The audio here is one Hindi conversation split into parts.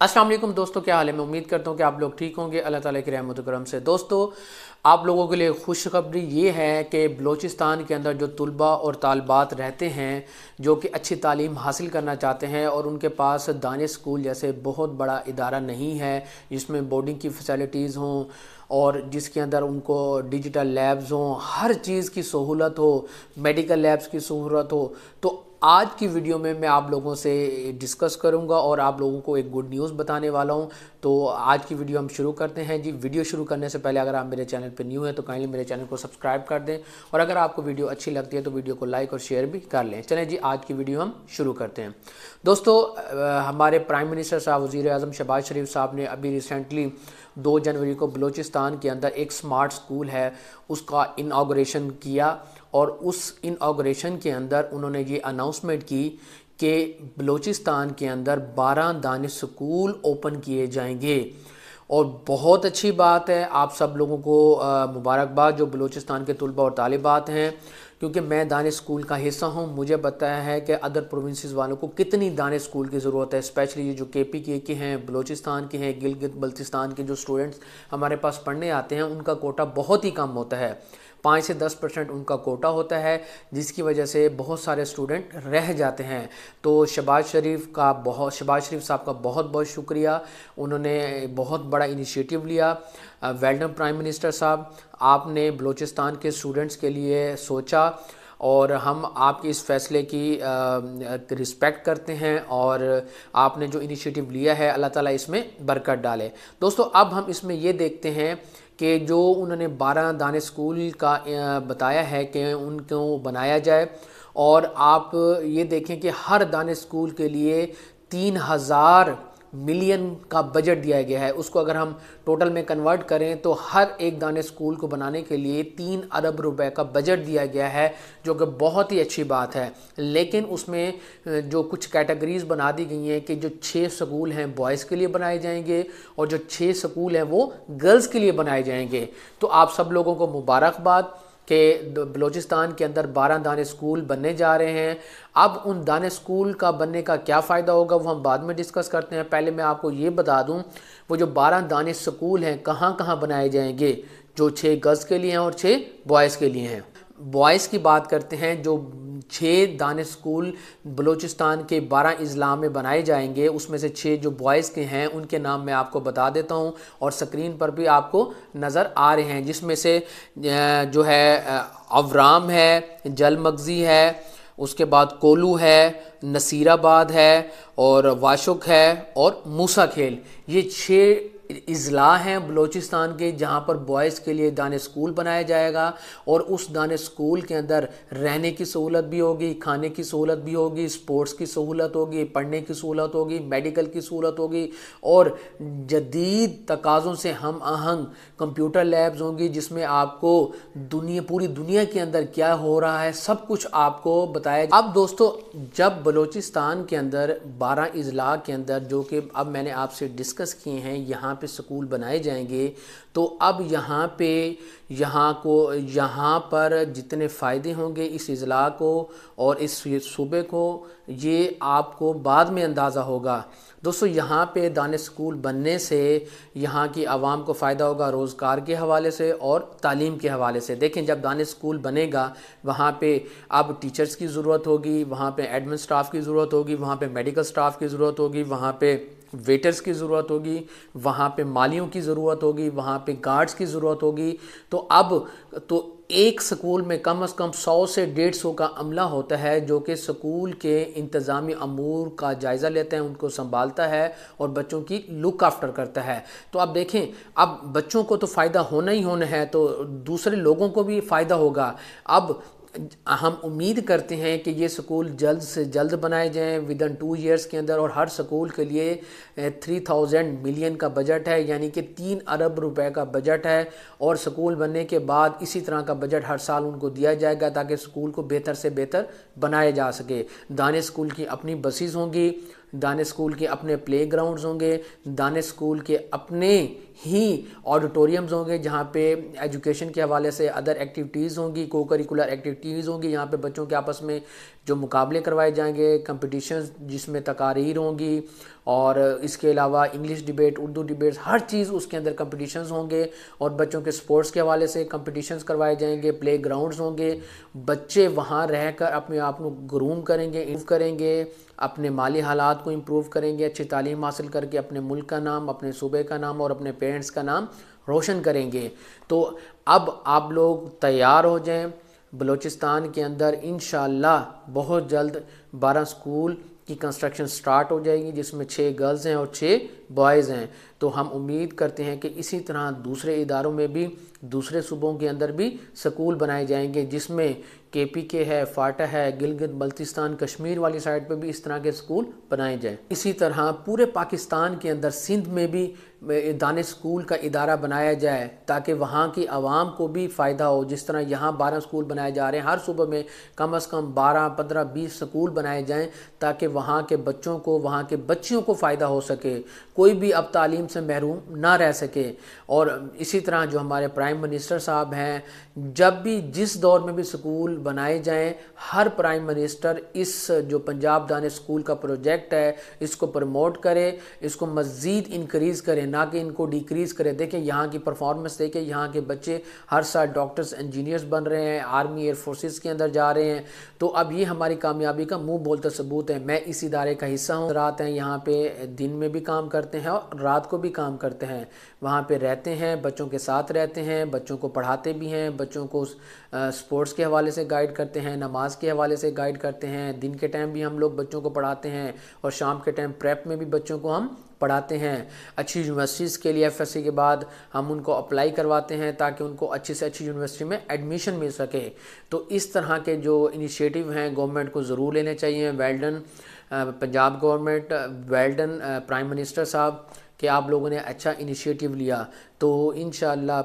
असल दोस्तों क्या हाल है मैं उम्मीद करता हूँ कि आप लोग ठीक होंगे अल्लाह ताला के रहमत करम से दोस्तों आप लोगों के लिए खुशखबरी ये है कि बलूचिस्तान के अंदर जो तलबा और तालबात रहते हैं जो कि अच्छी तालीम हासिल करना चाहते हैं और उनके पास दान स्कूल जैसे बहुत बड़ा इदारा नहीं है जिसमें बोर्डिंग की फैसिलिटीज़ हों और जिसके अंदर उनको डिजिटल लैब्स हों हर चीज़ की सहूलत हो मेडिकल लैब्स की सहूलत हो तो आज की वीडियो में मैं आप लोगों से डिस्कस करूंगा और आप लोगों को एक गुड न्यूज़ बताने वाला हूं तो आज की वीडियो हम शुरू करते हैं जी वीडियो शुरू करने से पहले अगर आप मेरे चैनल पर न्यू हैं तो काइंडली मेरे चैनल को सब्सक्राइब कर दें और अगर आपको वीडियो अच्छी लगती है तो वीडियो को लाइक और शेयर भी कर लें चलें जी आज की वीडियो हम शुरू करते हैं दोस्तों हमारे प्राइम मिनिस्टर साहब वज़ी अजम शहबाज शरीफ साहब ने अभी रिसेंटली दो जनवरी को बलूचिस्तान के अंदर एक स्मार्ट स्कूल है उसका इनाग्रेशन किया और उस इनाग्रेशन के अंदर उन्होंने ये अनाउंसमेंट की कि बलूचिस्तान के अंदर 12 दानिश स्कूल ओपन किए जाएंगे और बहुत अच्छी बात है आप सब लोगों को मुबारकबाद जो बलूचिस्तान के तलबा और तालिबात हैं क्योंकि मैं दान स्कूल का हिस्सा हूँ मुझे बताया है कि अदर प्रोविंसेस वालों को कितनी दान स्कूल की ज़रूरत है स्पेशली ये जो के पी के हैं बलोचिस्तान के हैं गिलगित बल्तिस्तान के जो स्टूडेंट्स हमारे पास पढ़ने आते हैं उनका कोटा बहुत ही कम होता है पाँच से दस परसेंट उनका कोटा होता है जिसकी वजह से बहुत सारे स्टूडेंट रह जाते हैं तो शबाज शरीफ का बहुत शबाज शरीफ साहब का बहुत बहुत शुक्रिया उन्होंने बहुत बड़ा इनिशिएटिव लिया वेल्डम प्राइम मिनिस्टर साहब आपने बलूचिस्तान के स्टूडेंट्स के लिए सोचा और हम आपके इस फैसले की रिस्पेक्ट करते हैं और आपने जो इनिशिएटिव लिया है अल्लाह ताला इसमें बरकत डाले दोस्तों अब हम इसमें ये देखते हैं कि जो उन्होंने बारह दान स्कूल का बताया है कि उनको बनाया जाए और आप ये देखें कि हर दान स्कूल के लिए तीन हज़ार मिलियन का बजट दिया गया है उसको अगर हम टोटल में कन्वर्ट करें तो हर एक दाने स्कूल को बनाने के लिए तीन अरब रुपए का बजट दिया गया है जो कि बहुत ही अच्छी बात है लेकिन उसमें जो कुछ कैटेगरीज बना दी गई हैं कि जो छः स्कूल हैं बॉयज़ के लिए बनाए जाएंगे और जो छः स्कूल हैं वो गर्ल्स के लिए बनाए जाएंगे तो आप सब लोगों को मुबारकबाद कि बलूचिस्तान के अंदर बारह दाने स्कूल बनने जा रहे हैं अब उन दाने स्कूल का बनने का क्या फ़ायदा होगा वो हम बाद में डिस्कस करते हैं पहले मैं आपको ये बता दूँ वो जो बारह दाने स्कूल हैं कहाँ कहाँ बनाए जाएंगे जो छः गर्ल्स के लिए हैं और छः बॉयज़ के लिए हैं बॉयज़ की बात करते हैं जो छः दान स्कूल बलूचिस्तान के बारह अजला में बनाए जाएंगे उसमें से छः जो बॉयज़ के हैं उनके नाम मैं आपको बता देता हूँ और स्क्रीन पर भी आपको नज़र आ रहे हैं जिसमें से जो है अवराम है जलमगजी है उसके बाद कोलू है नसीराबाद है और वाशुक है और मूसा खेल ये छः अजला हैं बलोचिस्तान के जहाँ पर बॉयज़ के लिए दान स्कूल बनाया जाएगा और उस दान स्कूल के अंदर रहने की सहूलत भी होगी खाने की सहूलत भी होगी स्पोर्ट्स की सहूलत होगी पढ़ने की सहूलत होगी मेडिकल की सहूलत होगी और जदीद तकाज़ों से हम आहंग कंप्यूटर लैब्स होंगी जिसमें आपको दुनिया पूरी दुनिया के अंदर क्या हो रहा है सब कुछ आपको बताया अब दोस्तों जब बलोचिस्तान के अंदर बारह अजला के अंदर जो कि अब मैंने आपसे डिस्कस किए हैं यहाँ पे स्कूल बनाए जाएंगे तो अब यहाँ पे यहाँ को यहाँ पर जितने फ़ायदे होंगे इस अजला को और इस सूबे को ये आपको बाद में अंदाज़ा होगा दोस्तों यहाँ पे दाने स्कूल बनने से यहाँ की आवाम को फ़ायदा होगा रोज़गार के हवाले से और तालीम के हवाले से देखें जब दाने स्कूल बनेगा वहाँ पे अब टीचर्स की ज़रूरत होगी वहाँ पे एडमिन स्टाफ की ज़रूरत होगी वहाँ पे मेडिकल स्टाफ की ज़रूरत होगी वहाँ पे वेटर्स की ज़रूरत होगी वहाँ पे मालियों की ज़रूरत होगी वहाँ पे गार्ड्स की ज़रूरत होगी तो अब तो एक स्कूल में कम अज़ कम सौ से डेढ़ सौ का अमला होता है जो कि स्कूल के इंतज़ामी अमूर का जायज़ा लेता है उनको संभालता है और बच्चों की लुक आफ्टर करता है तो आप देखें अब बच्चों को तो फ़ायदा होना ही होना है तो दूसरे लोगों को भी फ़ायदा होगा अब हम उम्मीद करते हैं कि ये स्कूल जल्द से जल्द बनाए जाएं विद इन टू ईयर्स के अंदर और हर स्कूल के लिए थ्री थाउजेंड मिलियन का बजट है यानी कि तीन अरब रुपए का बजट है और स्कूल बनने के बाद इसी तरह का बजट हर साल उनको दिया जाएगा ताकि स्कूल को बेहतर से बेहतर बनाया जा सके दाने स्कूल की अपनी बसेज होंगी दान स्कूल के अपने प्ले ग्राउंड होंगे दान स्कूल के अपने ही ऑडिटोरियम्स होंगे जहाँ पे एजुकेशन के हवाले से अदर एक्टिविटीज़ होंगी को करिकुलर एक्टिविटीज़ होंगी यहाँ पे बच्चों के आपस में जो मुकाबले करवाए जाएंगे कंपटीशन जिसमें तकारीर होंगी और इसके अलावा इंग्लिश डिबेट उर्दू डिबेट हर चीज़ उसके अंदर कम्पटिशन होंगे और बच्चों के स्पोर्ट्स के हवाले से कम्पटिशन करवाए जाएंगे प्ले ग्राउंडस होंगे बच्चे वहाँ रह कर अपने आप को ग्रूम करेंगे इम्प्रूव करेंगे अपने माली हालात को इम्प्रूव करेंगे अच्छी तालीम हासिल करके अपने मुल्क का नाम अपने सूबे का नाम और अपने पेरेंट्स का नाम रोशन करेंगे तो अब आप लोग तैयार हो जाएँ बलूचिस्तान के अंदर इन बहुत जल्द बारह स्कूल की कंस्ट्रक्शन स्टार्ट हो जाएगी जिसमें छः गर्ल्स हैं और छः बॉयज़ हैं तो हम उम्मीद करते हैं कि इसी तरह दूसरे इदारों में भी दूसरे सूबों के अंदर भी स्कूल बनाए जाएंगे जिसमें के पी के है फाटा है गिलगित बल्तिस्तान कश्मीर वाली साइड पे भी इस तरह के स्कूल बनाए जाएं इसी तरह पूरे पाकिस्तान के अंदर सिंध में भी दान स्कूल का इदारा बनाया जाए ताकि वहाँ की आवाम को भी फ़ायदा हो जिस तरह यहाँ बारह स्कूल बनाए जा रहे हैं हर सूबे में कम अज़ कम बारह पंद्रह बीस स्कूल बनाए जाएँ ताकि वहाँ के बच्चों को वहाँ के बच्चियों को फ़ायदा हो सके कोई भी अब तालीम से महरूम ना रह सके और इसी तरह जो हमारे प्राइम मिनिस्टर साहब हैं जब भी जिस दौर में भी स्कूल बनाए जाएं हर प्राइम मिनिस्टर इस जो पंजाब दान स्कूल का प्रोजेक्ट है इसको प्रमोट करे इसको मज़ीद इनक्रीज़ करें ना कि इनको डिक्रीज़ करें देखें यहाँ की परफॉर्मेंस देखें यहाँ के बच्चे हर साल डॉक्टर्स इंजीनियर्स बन रहे हैं आर्मी एयरफोर्सेस के अंदर जा रहे हैं तो अब ये हमारी कामयाबी का मुँह बोलता सबूत है मैं इस इदारे का हिस्सा हूँ रात हैं यहाँ पे दिन में भी काम करता करते हैं और रात को भी काम करते हैं वहाँ पे रहते हैं बच्चों के साथ रहते हैं बच्चों को पढ़ाते भी हैं बच्चों को स्पोर्ट्स के हवाले से गाइड करते हैं नमाज के हवाले से गाइड करते हैं दिन के टाइम भी हम लोग बच्चों को पढ़ाते हैं और शाम के टाइम प्रेप में भी बच्चों को हम पढ़ाते हैं अच्छी यूनिवर्सिटीज़ के लिए एफ के बाद हम उनको अप्लाई करवाते हैं ताकि उनको अच्छी से अच्छी यूनिवर्सिटी में एडमिशन मिल सके तो इस तरह के जो इनिशिएटिव हैं गवर्नमेंट को ज़रूर लेने चाहिए well done well Punjab government well done prime minister साहब कि आप लोगों ने अच्छा इनिशिएटिव लिया तो इन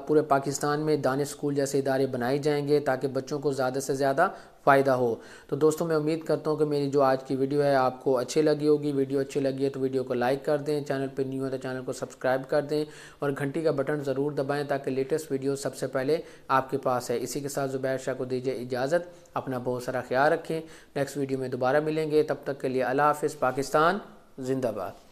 पूरे पाकिस्तान में दान स्कूल जैसे इदारे बनाए जाएंगे ताकि बच्चों को ज़्यादा से ज़्यादा फ़ायदा हो तो दोस्तों मैं उम्मीद करता हूँ कि मेरी जो आज की वीडियो है आपको अच्छी लगी होगी वीडियो अच्छी लगी है तो वीडियो को लाइक कर दें चैनल पर न्यू है तो चैनल को सब्सक्राइब कर दें और घंटी का बटन ज़रूर दबाएँ ताकि लेटेस्ट वीडियो सबसे पहले आपके पास है इसी के साथ ज़ुबैर शाह को दीजिए इजाज़त अपना बहुत सारा ख्याल रखें नेक्स्ट वीडियो में दोबारा मिलेंगे तब तक के लिए अला हाफ़ पाकिस्तान जिंदाबाद